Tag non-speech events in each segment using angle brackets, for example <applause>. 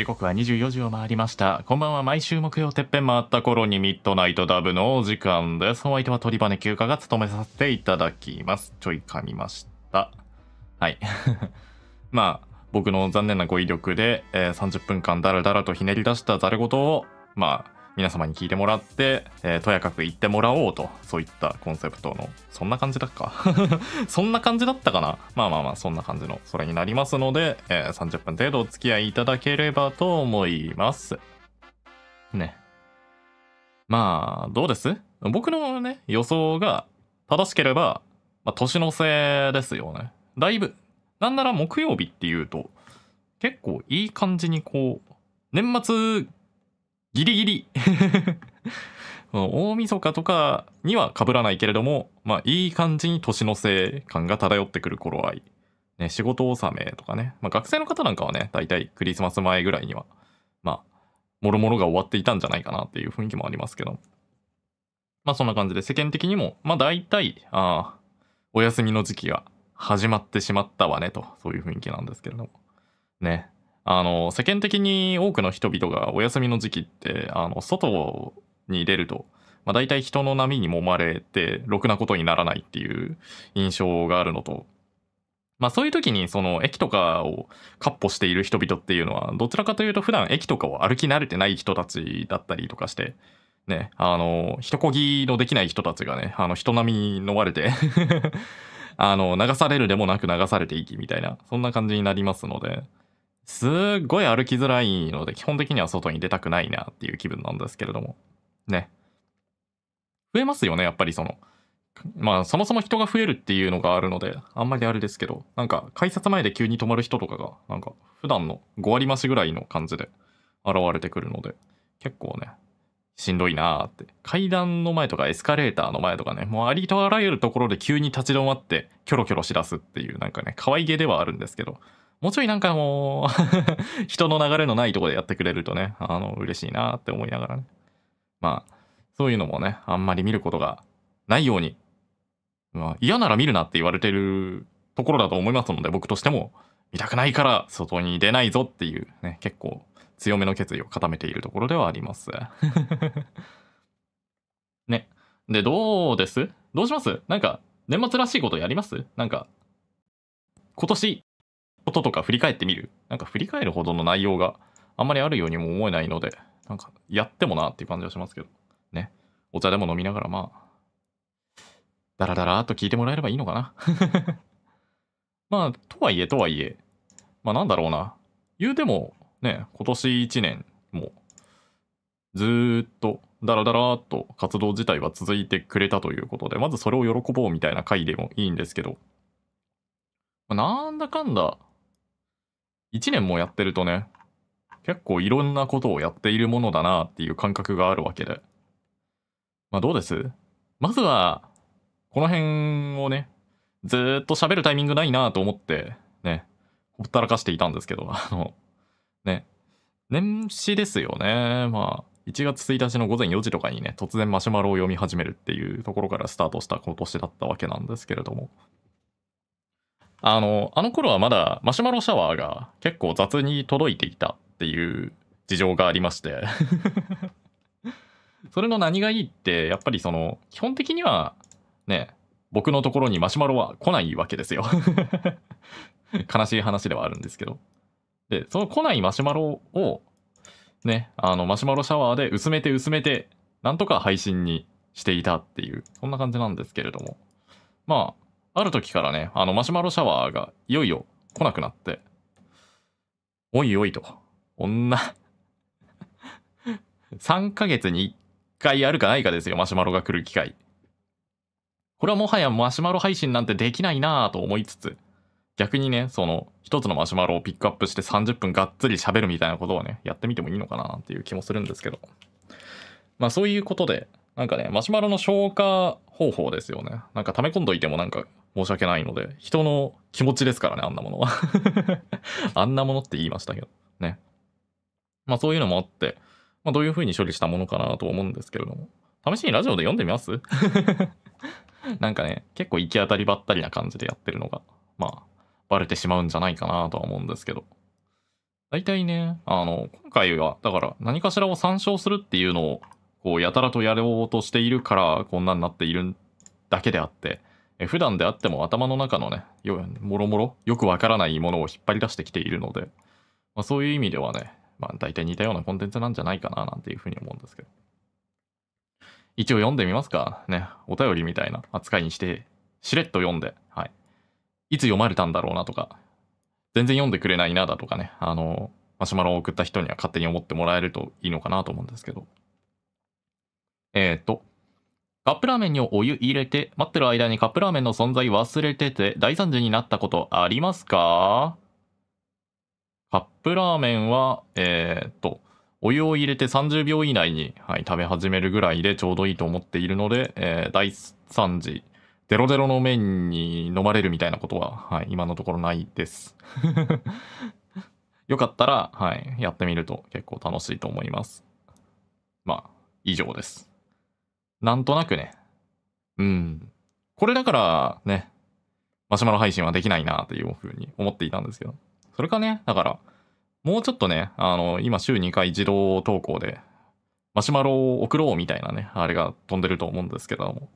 時刻は24時を回りました。こんばんは。毎週木曜てっぺん回った頃にミッドナイトダブのお時間です。お相手は鳥羽休暇が務めさせていただきます。ちょい噛みました。はい。<laughs> まあ、僕の残念な語彙力で、えー、30分間ダラダラとひねり出したざれ言を、まあ、皆様に聞いてもらって、えー、とやかく言ってもらおうと、そういったコンセプトの、そんな感じだっか <laughs> そんな感じだったかなまあまあまあ、そんな感じの、それになりますので、えー、30分程度お付き合いいただければと思います。ね。まあ、どうです僕のね、予想が正しければ、まあ、年の瀬ですよね。だいぶ、なんなら木曜日っていうと、結構いい感じにこう、年末ギリギリ <laughs> 大晦日とかには被らないけれども、まあ、いい感じに年のせい感が漂ってくる頃合い。ね、仕事納めとかね。まあ、学生の方なんかはね、大体クリスマス前ぐらいには、まあ、もろもろが終わっていたんじゃないかなっていう雰囲気もありますけど。まあ、そんな感じで世間的にも、まあ、大体、ああ、お休みの時期が始まってしまったわねと、そういう雰囲気なんですけれども。ね。あの世間的に多くの人々がお休みの時期ってあの外に出ると、まあ、大体人の波に揉まれてろくなことにならないっていう印象があるのと、まあ、そういう時にその駅とかをかっ歩している人々っていうのはどちらかというと普段駅とかを歩き慣れてない人たちだったりとかして。ね、あの人こぎのできない人たちがねあの人並みに飲まれて <laughs> あの流されるでもなく流されていきみたいなそんな感じになりますので、すっごい歩きづらいので、基本的には外に出たくないなっていう気分なんですけれども。ね。増えますよね、やっぱりその。まあ、そもそも人が増えるっていうのがあるので、あんまりあれですけど、なんか、改札前で急に止まる人とかが、なんか、普段の5割増しぐらいの感じで現れてくるので、結構ね、しんどいなーって。階段の前とかエスカレーターの前とかね、もうありとあらゆるところで急に立ち止まって、キョロキョロしだすっていう、なんかね、可愛げではあるんですけど、もうちょいなんかもう <laughs> 人の流れのないとこでやってくれるとね、あの、嬉しいなって思いながらね。まあ、そういうのもね、あんまり見ることがないように、まあ、嫌なら見るなって言われてるところだと思いますので、僕としても、見たくないから外に出ないぞっていうね、結構強めの決意を固めているところではあります。<laughs> ね。で、どうですどうしますなんか、年末らしいことやりますなんか、今年こととか振り返ってみるなんか振り返るほどの内容があんまりあるようにも思えないので、なんかやってもなっていう感じはしますけど、ね。お茶でも飲みながらまあ、ダラダラと聞いてもらえればいいのかな <laughs> まあ、とはいえ、とはいえ、まあなんだろうな。言うても、ね、今年1年も、ずっと、ダラダラと活動自体は続いてくれたということで、まずそれを喜ぼうみたいな回でもいいんですけど、まなんだかんだ、1年もやってるとね、結構いろんなことをやっているものだなっていう感覚があるわけで。まあどうですまずは、この辺をね、ずっと喋るタイミングないなと思って、ね、ほったらかしていたんですけど、<laughs> あの、ね、年始ですよね。まあ、1月1日の午前4時とかにね、突然マシュマロを読み始めるっていうところからスタートした今年だったわけなんですけれども。あの、あの頃はまだマシュマロシャワーが結構雑に届いていたっていう事情がありまして <laughs> それの何がいいって、やっぱりその、基本的にはね、僕のところにマシュマロは来ないわけですよ <laughs> 悲しい話ではあるんですけど。で、その来ないマシュマロを、ね、あの、マシュマロシャワーで薄めて薄めて、なんとか配信にしていたっていう、そんな感じなんですけれども。まあ、ある時からね、あの、マシュマロシャワーがいよいよ来なくなって、おいおいと、女3 <laughs> ヶ月に1回あるかないかですよ、マシュマロが来る機会。これはもはやマシュマロ配信なんてできないなぁと思いつつ、逆にね、その、一つのマシュマロをピックアップして30分がっつり喋るみたいなことをね、やってみてもいいのかなっていう気もするんですけど。まあそういうことで、なんかね、マシュマロの消化方法ですよね。なんか溜め込んどいてもなんか申し訳ないので、人の気持ちですからね、あんなものは <laughs> あんなものって言いましたけど、ね。まあそういうのもあって、まあどういう風に処理したものかなと思うんですけれども。試しにラジオで読んでみます <laughs> なんかね、結構行き当たりばったりな感じでやってるのが、まあ、バレてしまうんじゃないかなとは思うんですけど。大体ね、あの、今回は、だから何かしらを参照するっていうのをこうやたらとやろうとしているからこんなになっているだけであってえ普段であっても頭の中のねもろもろよくわからないものを引っ張り出してきているので、まあ、そういう意味ではね、まあ、大体似たようなコンテンツなんじゃないかななんていうふうに思うんですけど一応読んでみますかねお便りみたいな扱いにしてしれっと読んで、はい、いつ読まれたんだろうなとか全然読んでくれないなだとかねあのマシュマロを送った人には勝手に思ってもらえるといいのかなと思うんですけどえっ、ー、と、カップラーメンにお湯入れて、待ってる間にカップラーメンの存在忘れてて、大惨事になったことありますかカップラーメンは、えっ、ー、と、お湯を入れて30秒以内に、はい、食べ始めるぐらいでちょうどいいと思っているので、えー、大惨事、デロデロの麺に飲まれるみたいなことは、はい、今のところないです。<laughs> よかったら、はい、やってみると結構楽しいと思います。まあ、以上です。なんとなくね。うん。これだからね、マシュマロ配信はできないなというふうに思っていたんですけど。それかね、だから、もうちょっとね、あの、今週2回自動投稿で、マシュマロを送ろうみたいなね、あれが飛んでると思うんですけども。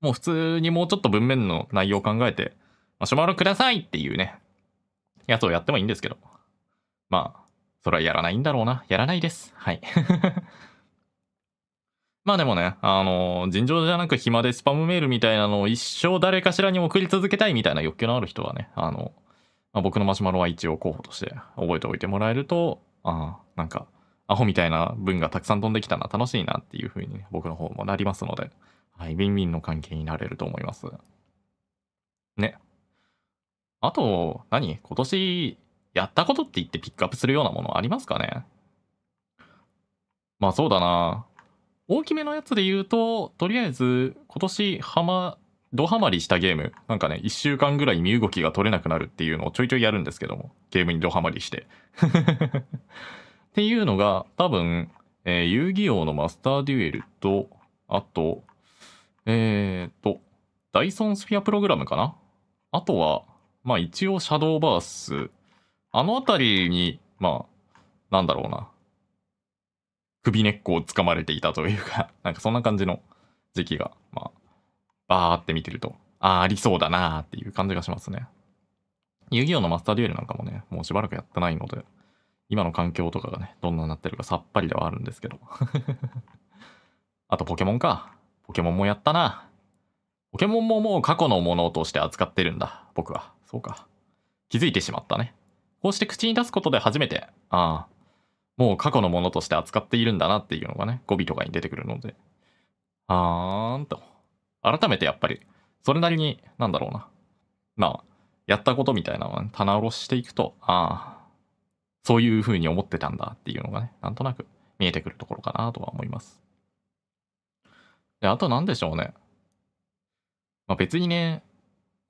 もう普通にもうちょっと文面の内容を考えて、マシュマロくださいっていうね、やつをやってもいいんですけど。まあ、それはやらないんだろうな。やらないです。はい。まあでもね、あの、尋常じゃなく暇でスパムメールみたいなのを一生誰かしらに送り続けたいみたいな欲求のある人はね、あの、まあ、僕のマシュマロは一応候補として覚えておいてもらえると、ああ、なんか、アホみたいな文がたくさん飛んできたな、楽しいなっていうふうに、ね、僕の方もなりますので、はい、ウィンウィンの関係になれると思います。ね。あと、何今年、やったことって言ってピックアップするようなものありますかねまあそうだな。大きめのやつで言うと、とりあえず今年ハマ、ドハマりしたゲーム、なんかね、1週間ぐらい身動きが取れなくなるっていうのをちょいちょいやるんですけども、ゲームにドハマりして。<laughs> っていうのが、多分、えー、遊戯王のマスターデュエルと、あと、えっ、ー、と、ダイソンスフィアプログラムかなあとは、まあ一応シャドーバース、あの辺りに、まあ、なんだろうな、首根っこをつかまれていたというか、<laughs> なんかそんな感じの時期が、まあ、バーって見てると、ああ、ありそうだなーっていう感じがしますね。遊戯王のマスターデュエルなんかもね、もうしばらくやってないので、今の環境とかがね、どんなになってるかさっぱりではあるんですけど。<laughs> あとポケモンか。ポケモンもやったな。ポケモンももう過去のものとして扱ってるんだ、僕は。そうか。気づいてしまったね。こうして口に出すことで初めて、ああ、もう過去のものとして扱っているんだなっていうのがね、語尾とかに出てくるので、あーんと。改めてやっぱり、それなりに、なんだろうな。まあ、やったことみたいなのを、ね、棚卸ししていくと、ああ、そういうふうに思ってたんだっていうのがね、なんとなく見えてくるところかなとは思います。で、あと何でしょうね。まあ別にね、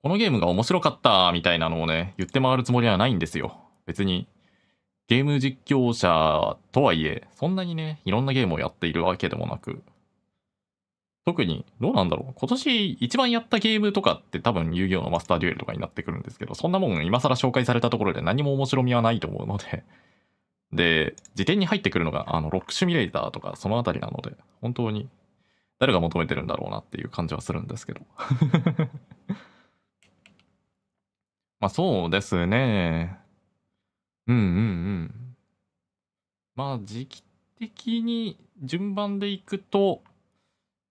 このゲームが面白かったみたいなのをね、言って回るつもりはないんですよ。別にゲーム実況者とはいえ、そんなにね、いろんなゲームをやっているわけでもなく、特に、どうなんだろう。今年一番やったゲームとかって多分遊戯王のマスターデュエルとかになってくるんですけど、そんなもん今更紹介されたところで何も面白みはないと思うので <laughs> で、辞典に入ってくるのが、あの、ロックシミュレーターとかそのあたりなので、本当に誰が求めてるんだろうなっていう感じはするんですけど <laughs> まあそうですね。うんうんうん。まあ時期的に順番でいくと、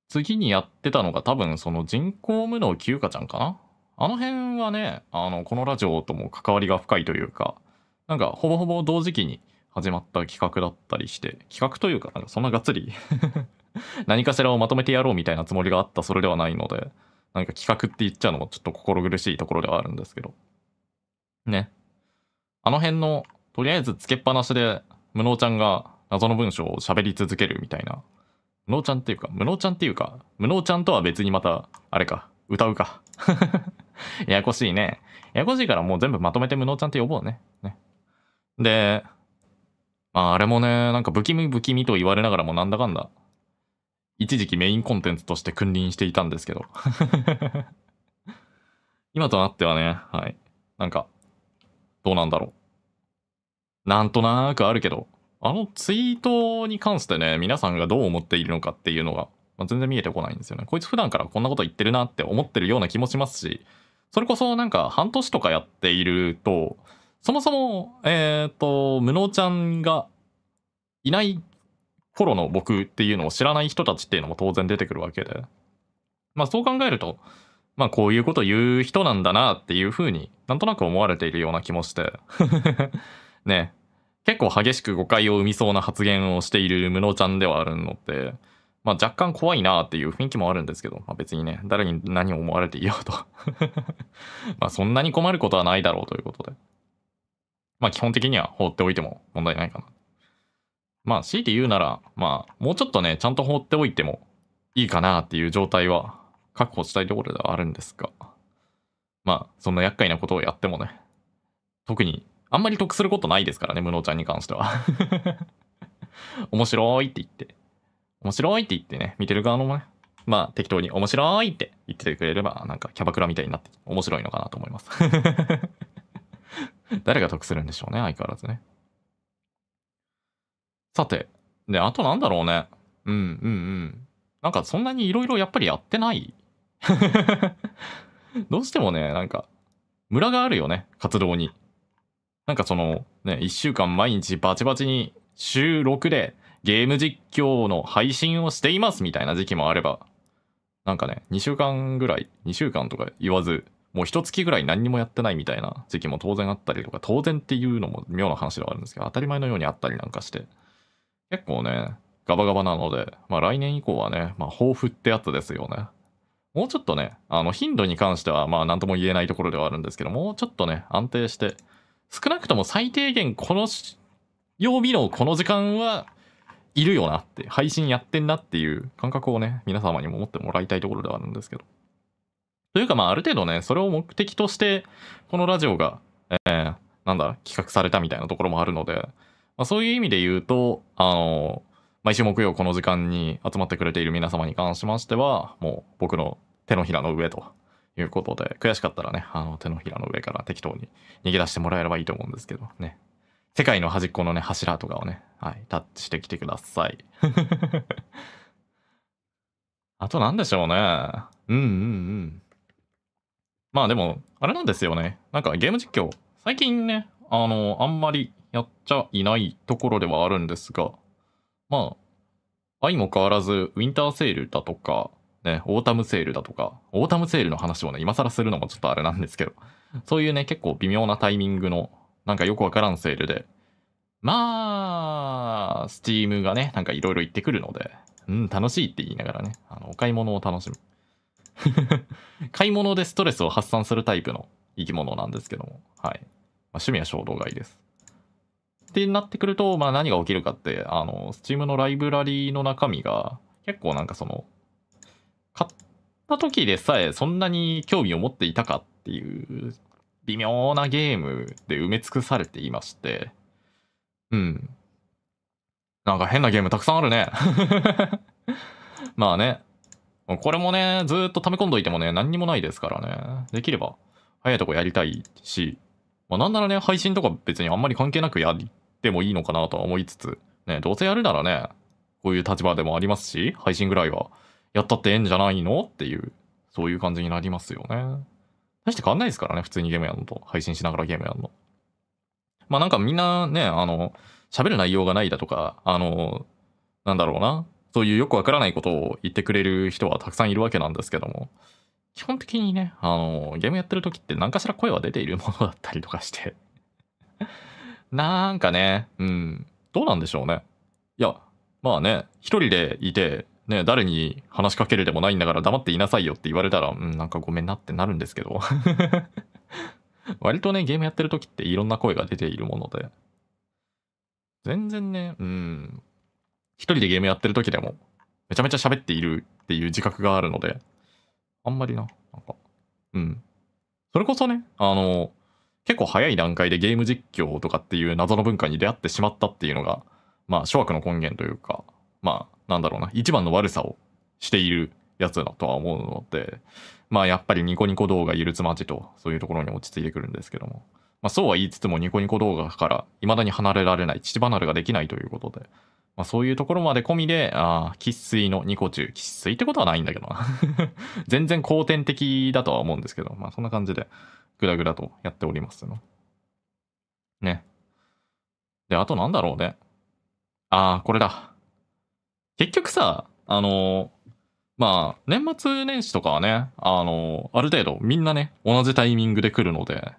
次にやってたのが多分その人工無能キュちゃんかなあの辺はね、あの、このラジオとも関わりが深いというか、なんかほぼほぼ同時期に始まった企画だったりして、企画というか、なんかそんながっつり <laughs> 何かしらをまとめてやろうみたいなつもりがあったそれではないので、なんか企画って言っちゃうのもちょっと心苦しいところではあるんですけど。ね。あの辺の、とりあえずつけっぱなしで、無能ちゃんが謎の文章を喋り続けるみたいな。無能ちゃんっていうか、無能ちゃんっていうか、無能ちゃんとは別にまた、あれか、歌うか。<laughs> ややこしいね。ややこしいからもう全部まとめて無能ちゃんって呼ぼうね。ねで、まああれもね、なんか不気味不気味と言われながらもなんだかんだ、一時期メインコンテンツとして君臨していたんですけど。<laughs> 今となってはね、はい。なんか、どうなんだろう。なんとなくあるけど、あのツイートに関してね、皆さんがどう思っているのかっていうのが、まあ、全然見えてこないんですよね。こいつ普段からこんなこと言ってるなって思ってるような気もしますし、それこそなんか半年とかやっていると、そもそも、えっ、ー、と、無能ちゃんがいない頃の僕っていうのを知らない人たちっていうのも当然出てくるわけで。まあそう考えると、まあこういうこと言う人なんだなっていうふうになんとなく思われているような気もして <laughs> ね結構激しく誤解を生みそうな発言をしている無能ちゃんではあるので、まあ、若干怖いなっていう雰囲気もあるんですけど、まあ、別にね誰に何を思われていようと <laughs> まあそんなに困ることはないだろうということでまあ基本的には放っておいても問題ないかなまあ強いて言うならまあもうちょっとねちゃんと放っておいてもいいかなっていう状態は確保したいところではあるんですが、まあ、そんな厄介なことをやってもね、特に、あんまり得することないですからね、無能ちゃんに関しては。<laughs> 面白いって言って、面白いって言ってね、見てる側のね、まあ適当に面白いって言ってくれれば、なんかキャバクラみたいになって面白いのかなと思います <laughs> 誰が得するんでしょうね、相変わらずね。さて、で、あとなんだろうね。うんうんうん。なんかそんなにいろいろやっぱりやってない <laughs> どうしてもね、なんか、ムラがあるよね、活動に。なんかその、ね、一週間毎日バチバチに収録でゲーム実況の配信をしていますみたいな時期もあれば、なんかね、2週間ぐらい、2週間とか言わず、もう一月ぐらい何にもやってないみたいな時期も当然あったりとか、当然っていうのも妙な話ではあるんですけど、当たり前のようにあったりなんかして、結構ね、ガバガバなので、まあ来年以降はね、まあ抱負ってやつですよね。もうちょっとね、あの頻度に関しては、まあ何とも言えないところではあるんですけど、もうちょっとね、安定して、少なくとも最低限この曜日のこの時間はいるよなって、配信やってんなっていう感覚をね、皆様にも持ってもらいたいところではあるんですけど。というか、まあある程度ね、それを目的として、このラジオが、えー、なんだ、企画されたみたいなところもあるので、まあ、そういう意味で言うと、あのー毎週木曜この時間に集まってくれている皆様に関しましては、もう僕の手のひらの上ということで、悔しかったらね、あの手のひらの上から適当に逃げ出してもらえればいいと思うんですけどね。世界の端っこのね、柱とかをね、はい、タッチしてきてください。<laughs> あと何でしょうね。うんうんうん。まあでも、あれなんですよね。なんかゲーム実況、最近ね、あの、あんまりやっちゃいないところではあるんですが、まあ、相も変わらず、ウィンターセールだとか、ね、オータムセールだとか、オータムセールの話もね、今更するのもちょっとあれなんですけど、そういうね、結構微妙なタイミングの、なんかよくわからんセールで、まあ、スチームがね、なんかいろいろ行ってくるので、うん、楽しいって言いながらね、あのお買い物を楽しむ。<laughs> 買い物でストレスを発散するタイプの生き物なんですけども、はい。まあ、趣味は衝動買いです。ってなってくると、まあ、何が起きるかって、あの、Steam のライブラリの中身が、結構なんかその、買った時でさえそんなに興味を持っていたかっていう、微妙なゲームで埋め尽くされていまして、うん。なんか変なゲームたくさんあるね <laughs> まあね。これもね、ずっと溜め込んどいてもね、何にもないですからね。できれば、早いとこやりたいし、まあ、なんならね、配信とか別にあんまり関係なくやりってもいいのかなとは思いつつ、ね、どうせやるならね、こういう立場でもありますし、配信ぐらいはやったってええんじゃないのっていう、そういう感じになりますよね。大して変わんないですからね、普通にゲームやるのと、配信しながらゲームやるの。まあなんかみんなね、あの、喋る内容がないだとか、あの、なんだろうな、そういうよくわからないことを言ってくれる人はたくさんいるわけなんですけども、基本的にね、あの、ゲームやってる時って何かしら声は出ているものだったりとかしてなんかね、うん、どうなんでしょうね。いや、まあね、一人でいて、ね、誰に話しかけるでもないんだから黙っていなさいよって言われたら、うん、なんかごめんなってなるんですけど。<laughs> 割とね、ゲームやってる時っていろんな声が出ているもので。全然ね、うん、一人でゲームやってる時でも、めちゃめちゃ喋っているっていう自覚があるので、あんまりな、なんか、うん。それこそね、あの、結構早い段階でゲーム実況とかっていう謎の文化に出会ってしまったっていうのが、まあ、諸悪の根源というか、まあ、なんだろうな、一番の悪さをしているやつだとは思うので、まあ、やっぱりニコニコ動画ゆるつまちと、そういうところに落ち着いてくるんですけども。まあ、そうは言いつつもニコニコ動画から未だに離れられない、父離れができないということで、まあ、そういうところまで込みで、ああ、喫水のニコ中、喫水ってことはないんだけどな <laughs> 全然後天的だとは思うんですけど、まあそんな感じで、グダグダとやっておりますの。ね。で、あとなんだろうね。ああ、これだ。結局さ、あのー、まあ、年末年始とかはね、あのー、ある程度みんなね、同じタイミングで来るので、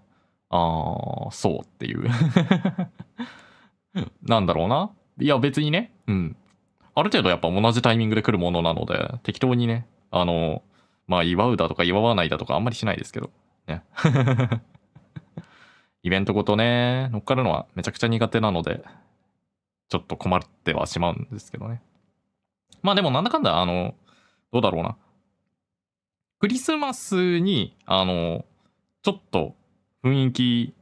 ああ、そうっていう <laughs> なんだろうな。いや、別にね、うん。ある程度やっぱ同じタイミングで来るものなので、適当にね、あのー、まあ、祝うだとか祝わないだとかあんまりしないですけど、ね。<laughs> イベントごとね、乗っかるのはめちゃくちゃ苦手なので、ちょっと困ってはしまうんですけどね。まあでもなんだかんだ、あの、どうだろうな。クリスマスに、あの、ちょっと雰囲気、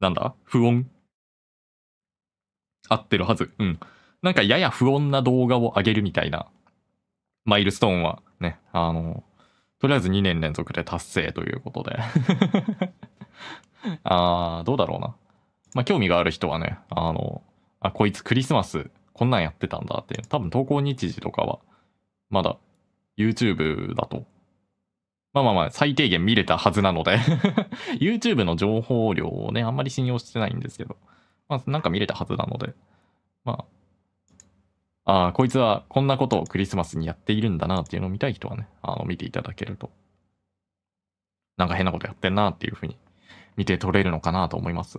なんだ不穏合ってるはず。うん。なんかやや不穏な動画を上げるみたいなマイルストーンはね、あの、とりあえず2年連続で達成ということで <laughs> ああ、どうだろうな。まあ、興味がある人はね、あの、あ、こいつクリスマス、こんなんやってたんだって、多分投稿日時とかは、まだ YouTube だと、まあまあまあ、最低限見れたはずなので <laughs> YouTube の情報量をね、あんまり信用してないんですけど、まあ、なんか見れたはずなので、まあ、ああ、こいつはこんなことをクリスマスにやっているんだなっていうのを見たい人はね、あの見ていただけると、なんか変なことやってんなっていうふうに見て取れるのかなと思います。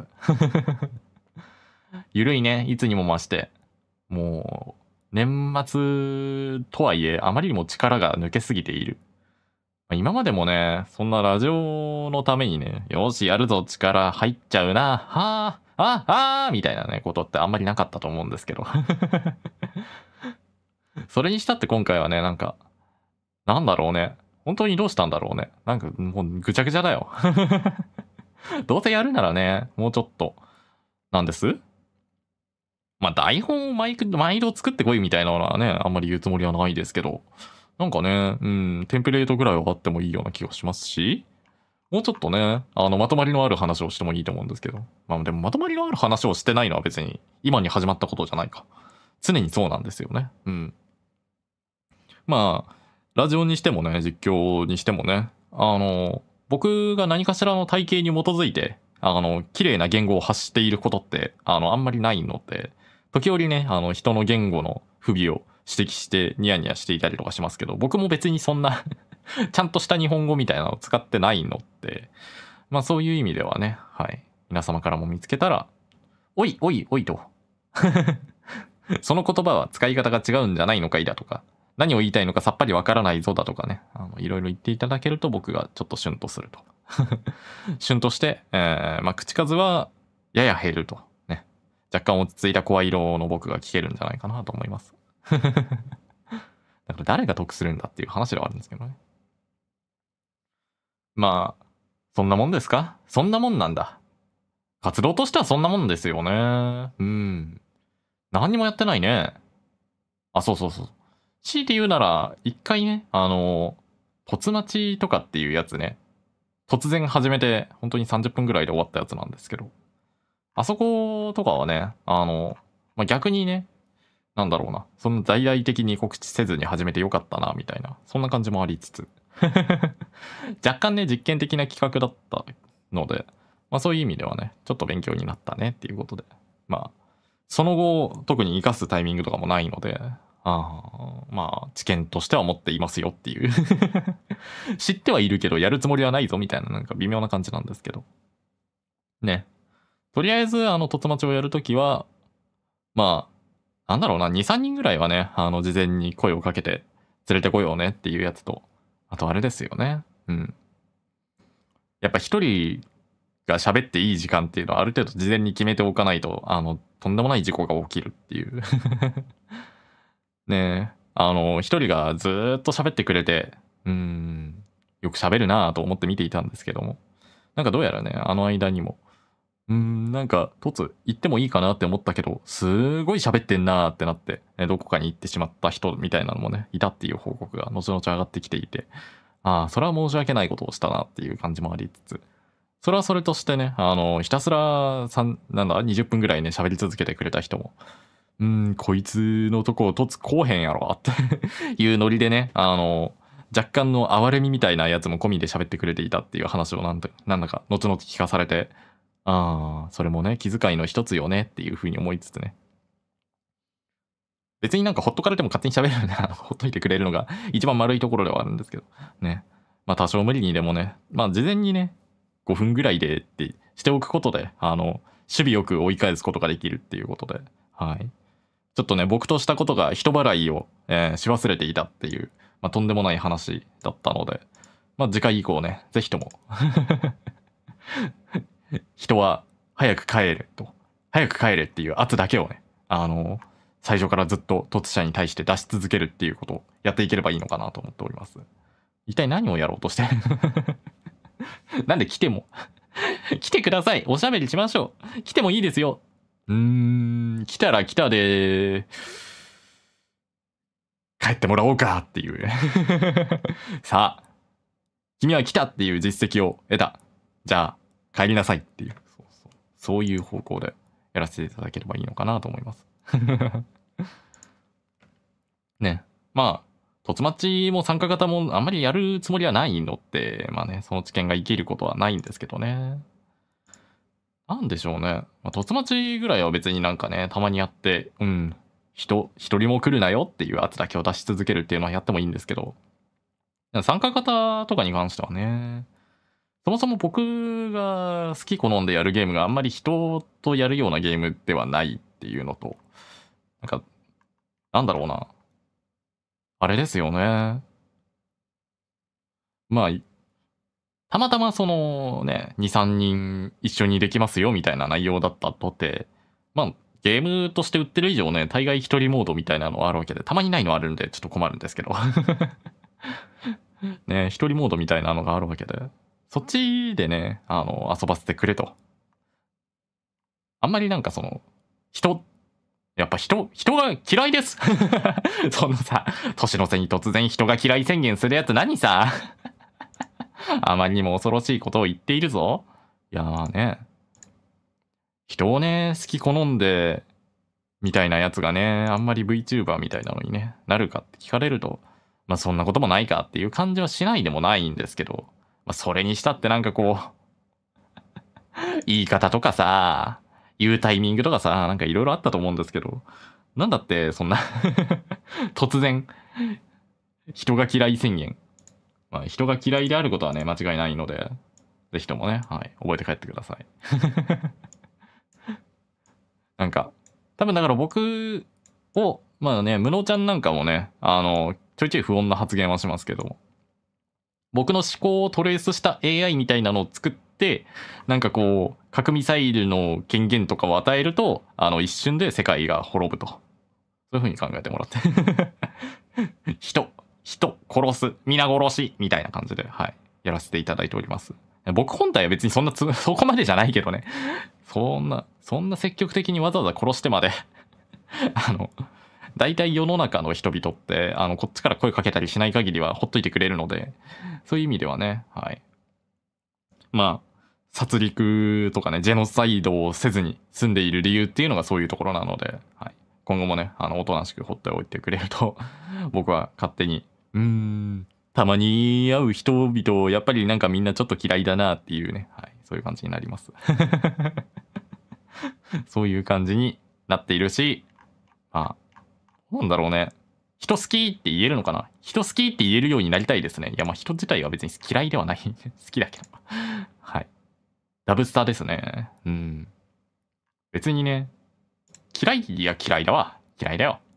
ゆ <laughs> るいね、いつにも増して、もう、年末とはいえ、あまりにも力が抜けすぎている。今までもね、そんなラジオのためにね、よし、やるぞ、力入っちゃうな、はあ、ああーみたいなね、ことってあんまりなかったと思うんですけど <laughs> それにしたって今回はね、なんか、なんだろうね。本当にどうしたんだろうね。なんかもうぐちゃぐちゃだよ <laughs> どうせやるならね、もうちょっと、なんですまあ台本を毎毎度作ってこいみたいなのはね、あんまり言うつもりはないですけど、なんかね、うん、テンプレートぐらいはあってもいいような気がしますし、もうちょっとね、あの、まとまりのある話をしてもいいと思うんですけど。まあでも、まとまりのある話をしてないのは別に、今に始まったことじゃないか。常にそうなんですよね。うん。まあ、ラジオにしてもね、実況にしてもね、あの、僕が何かしらの体系に基づいて、あの、綺麗な言語を発していることって、あの、あんまりないので、時折ね、あの、人の言語の不備を指摘してニヤニヤしていたりとかしますけど、僕も別にそんな <laughs> ちゃんとした日本語みたいなのを使ってないのって、まあそういう意味ではね、はい。皆様からも見つけたら、おいおいおいと。<laughs> その言葉は使い方が違うんじゃないのかいだとか、何を言いたいのかさっぱりわからないぞだとかね、あのいろいろ言っていただけると僕がちょっとシュンとすると。<laughs> シュンとして、えー、まあ、口数はやや減ると。ね。若干落ち着いた声色の僕が聞けるんじゃないかなと思います。だから誰が得するんだっていう話ではあるんですけどね。まあ、そんなもんですかそんなもんなんだ。活動としてはそんなもんですよね。うん。何にもやってないね。あ、そうそうそう。強いて言うなら、一回ね、あの、ツ待ちとかっていうやつね。突然始めて、本当に30分ぐらいで終わったやつなんですけど。あそことかはね、あの、まあ、逆にね、なんだろうな、その在来的に告知せずに始めてよかったな、みたいな、そんな感じもありつつ。<laughs> 若干ね、実験的な企画だったので、まあそういう意味ではね、ちょっと勉強になったねっていうことで、まあ、その後、特に生かすタイミングとかもないので、あまあ、知見としては持っていますよっていう <laughs> 知ってはいるけど、やるつもりはないぞみたいな、なんか微妙な感じなんですけど。ね。とりあえず、あの、突町をやるときは、まあ、なんだろうな、2、3人ぐらいはね、あの、事前に声をかけて、連れてこようねっていうやつと、あとあれですよね。うん。やっぱ一人が喋っていい時間っていうのはある程度事前に決めておかないと、あの、とんでもない事故が起きるっていう <laughs> ねえ、あの、一人がずっと喋ってくれて、うん、よく喋るなぁと思って見ていたんですけども、なんかどうやらね、あの間にも、うん、なんか、突行ってもいいかなって思ったけど、すごい喋ってんなーってなって、ねどこかに行ってしまった人みたいなのもね、いたっていう報告が後々上がってきていて、ああ、それは申し訳ないことをしたなっていう感じもありつつ、それはそれとしてね、あの、ひたすらなんだ、20分ぐらいね、喋り続けてくれた人も、うん、こいつのとこをツ、こうへんやろ、って <laughs> いうノリでね、あの、若干の哀れみみたいなやつも込みで喋ってくれていたっていう話をなんとなんだか後々聞かされてああ、それもね、気遣いの一つよねっていうふうに思いつつね。別になんかほっとかれても勝手に喋るよね。<laughs> ほっといてくれるのが一番丸いところではあるんですけど。ね。まあ多少無理にでもね、まあ事前にね、5分ぐらいでってしておくことで、あの、守備よく追い返すことができるっていうことで、はい。ちょっとね、僕としたことが人払いを、えー、し忘れていたっていう、まあ、とんでもない話だったので、まあ次回以降ね、ぜひとも人は早く帰れと、早く帰れっていう圧だけをね、あの、最初からずっと突者に対して出し続けるっていうことをやっていければいいのかなと思っております。一体何をやろうとして <laughs> なんで来ても <laughs> 来てくださいおしゃべりしましょう来てもいいですようーん、来たら来たで、帰ってもらおうかっていう <laughs> さあ、君は来たっていう実績を得た。じゃあ、帰りなさいっていう、そうそうそういう方向でやらせていただければいいのかなと思います。<laughs> ね。まあ、凸待ちも参加型もあんまりやるつもりはないのって、まあね、その知見が生きることはないんですけどね。なんでしょうね。まあ、待ちぐらいは別になんかね、たまにやって、うん、人、一人も来るなよっていう圧だけを出し続けるっていうのはやってもいいんですけど、参加型とかに関してはね、そもそも僕が好き好んでやるゲームがあんまり人とやるようなゲームではないっていうのと、なんか、なんだろうな。あれですよね。まあ、たまたまそのね、2、3人一緒にできますよみたいな内容だったとて、まあ、ゲームとして売ってる以上ね、大概一人モードみたいなのはあるわけで、たまにないのあるんで、ちょっと困るんですけど。<laughs> ね、一人モードみたいなのがあるわけで。そっちでね、あの、遊ばせてくれと。あんまりなんかその、人、やっぱ人、人が嫌いです <laughs> そのさ、年の瀬に突然人が嫌い宣言するやつ何さ <laughs> あまりにも恐ろしいことを言っているぞ。いやーね。人をね、好き好んで、みたいなやつがね、あんまり VTuber みたいなのにね、なるかって聞かれると、まあそんなこともないかっていう感じはしないでもないんですけど、まあ、それにしたってなんかこう <laughs> 言い方とかさ、言うタイミングとかさ、なんかいろいろあったと思うんですけど、なんだってそんな <laughs> 突然、人が嫌い宣言。まあ、人が嫌いであることはね、間違いないので、ぜひともね、はい、覚えて帰ってください。<laughs> なんか、多分だから僕を、まあね、無能ちゃんなんかもね、あの、ちょいちょい不穏な発言はしますけども、僕の思考をトレースした AI みたいなのを作って、なんかこう、核ミサイルの権限とかを与えると、あの、一瞬で世界が滅ぶと。そういうふうに考えてもらって。<laughs> 人、人、殺す、皆殺し、みたいな感じで、はい、やらせていただいております。僕本体は別にそんなつ、<laughs> そこまでじゃないけどね。そんな、そんな積極的にわざわざ殺してまで <laughs> あの、大体世の中の人々ってあのこっちから声かけたりしない限りはほっといてくれるのでそういう意味ではねはいまあ殺戮とかねジェノサイドをせずに住んでいる理由っていうのがそういうところなので、はい、今後もねあのおとなしくほっておいてくれると <laughs> 僕は勝手にうーんたまに会う人々やっぱりなんかみんなちょっと嫌いだなっていうね、はい、そういう感じになります <laughs> そういう感じになっているしまあなんだろうね。人好きって言えるのかな人好きって言えるようになりたいですね。いや、まあ人自体は別に嫌いではない。<laughs> 好きだけど。はい。ダブスターですね。うん。別にね、嫌いいや嫌いだわ。嫌いだよ。<laughs>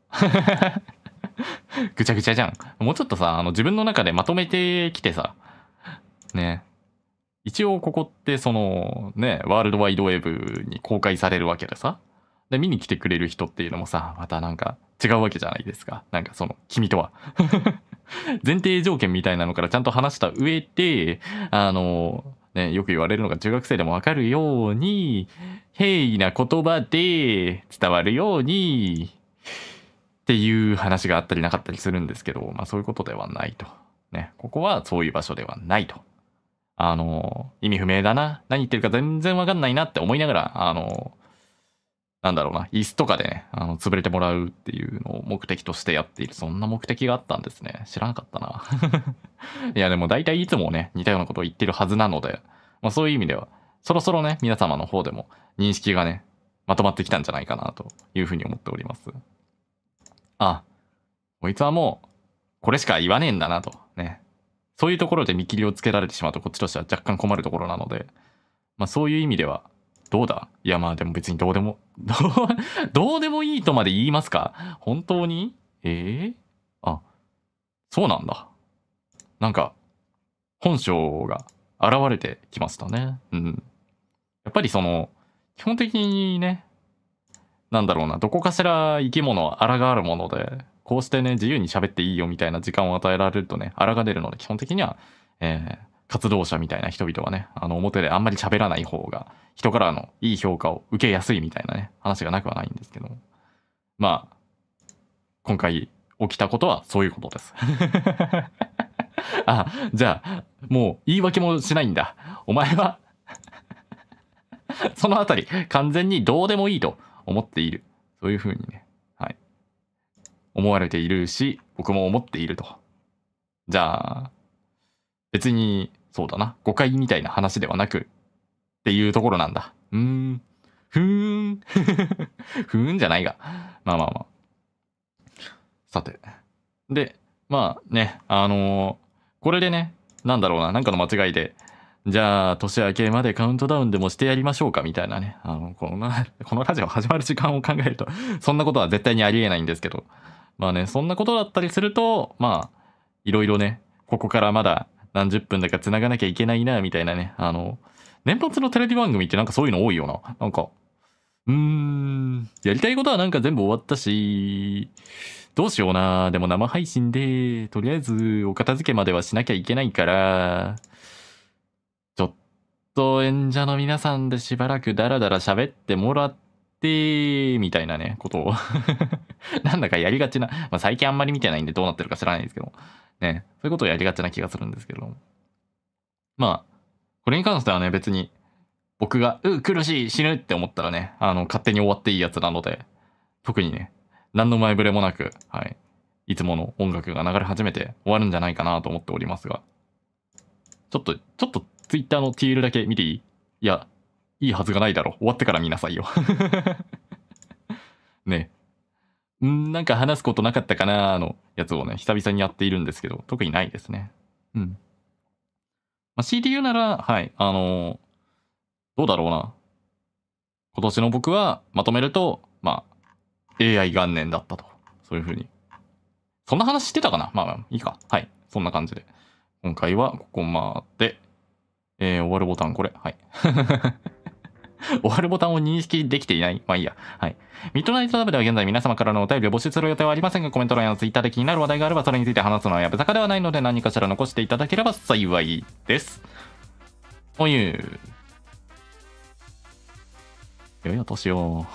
ぐちゃぐちゃじゃん。もうちょっとさ、あの自分の中でまとめてきてさ、ね。一応ここってそのね、ワールドワイドウェブに公開されるわけでさ。で、見に来てくれる人っていうのもさ、またなんか、違うわけじゃないですか。なんかその、君とは。<laughs> 前提条件みたいなのからちゃんと話した上で、あの、ね、よく言われるのが中学生でもわかるように、平易な言葉で伝わるように、っていう話があったりなかったりするんですけど、まあそういうことではないと。ね、ここはそういう場所ではないと。あの、意味不明だな。何言ってるか全然わかんないなって思いながら、あの、なんだろうな、椅子とかでね、あの潰れてもらうっていうのを目的としてやっている。そんな目的があったんですね。知らなかったな。<laughs> いや、でも大体いつもね、似たようなことを言ってるはずなので、まあ、そういう意味では、そろそろね、皆様の方でも認識がね、まとまってきたんじゃないかなというふうに思っております。あ、こいつはもう、これしか言わねえんだなと。ね。そういうところで見切りをつけられてしまうと、こっちとしては若干困るところなので、まあそういう意味では、どうだいやまあでも別にどうでも、<laughs> どう、でもいいとまで言いますか本当にええー、あ、そうなんだ。なんか、本性が現れてきましたね。うん。やっぱりその、基本的にね、なんだろうな、どこかしら生き物、は荒があるもので、こうしてね、自由に喋っていいよみたいな時間を与えられるとね、荒が出るので、基本的には、えー、活動者みたいな人々はね、あの表であんまり喋らない方が、人からのいい評価を受けやすいみたいなね、話がなくはないんですけども。まあ、今回起きたことはそういうことです <laughs> あ、じゃあ、もう言い訳もしないんだ。お前は <laughs> そのあたり、完全にどうでもいいと思っている。そういうふうにね、はい。思われているし、僕も思っていると。じゃあ、別にそうだな、誤解みたいな話ではなく、っていうところなんだ。うーん。ふーん。<laughs> ふーんじゃないが。まあまあまあ。さて。で、まあね、あのー、これでね、なんだろうな、なんかの間違いで、じゃあ、年明けまでカウントダウンでもしてやりましょうか、みたいなね。あの、この、<laughs> このラジオ始まる時間を考えるとそんなことは絶対にありえないんですけど。まあね、そんなことだったりすると、まあ、いろいろね、ここからまだ何十分だか繋がなきゃいけないな、みたいなね。あの、年末のテレビ番組ってなんかそういうの多いよな。なんか、うーん、やりたいことはなんか全部終わったし、どうしような。でも生配信で、とりあえずお片付けまではしなきゃいけないから、ちょっと演者の皆さんでしばらくダラダラ喋ってもらって、みたいなね、ことを <laughs> なんだかやりがちな。まあ、最近あんまり見てないんでどうなってるか知らないですけど。ね、そういうことをやりがちな気がするんですけども。まあ、これに関してはね、別に、僕が、う、苦しい、死ぬって思ったらね、あの、勝手に終わっていいやつなので、特にね、何の前触れもなく、はい、いつもの音楽が流れ始めて終わるんじゃないかなと思っておりますが、ちょっと、ちょっと、ツイッターの TL だけ見ていいいや、いいはずがないだろ。終わってから見なさいよ <laughs> ねんなんか話すことなかったかなのやつをね、久々にやっているんですけど、特にないですね。うん。まあ、強い言うなら、はい、あのー、どうだろうな。今年の僕はまとめると、まあ、AI 元年だったと。そういうふうに。そんな話してたかなまあまあ、いいか。はい。そんな感じで。今回はここまで。えー、終わるボタンこれ。はい。<laughs> 終わるボタンを認識できていないまあいいや。はい。ミッドナイトラブでは現在皆様からのお便りを募集する予定はありませんが、コメント欄や Twitter で気になる話題があれば、それについて話すのはやぶさかではないので、何かしら残していただければ幸いです。という。良いお年を。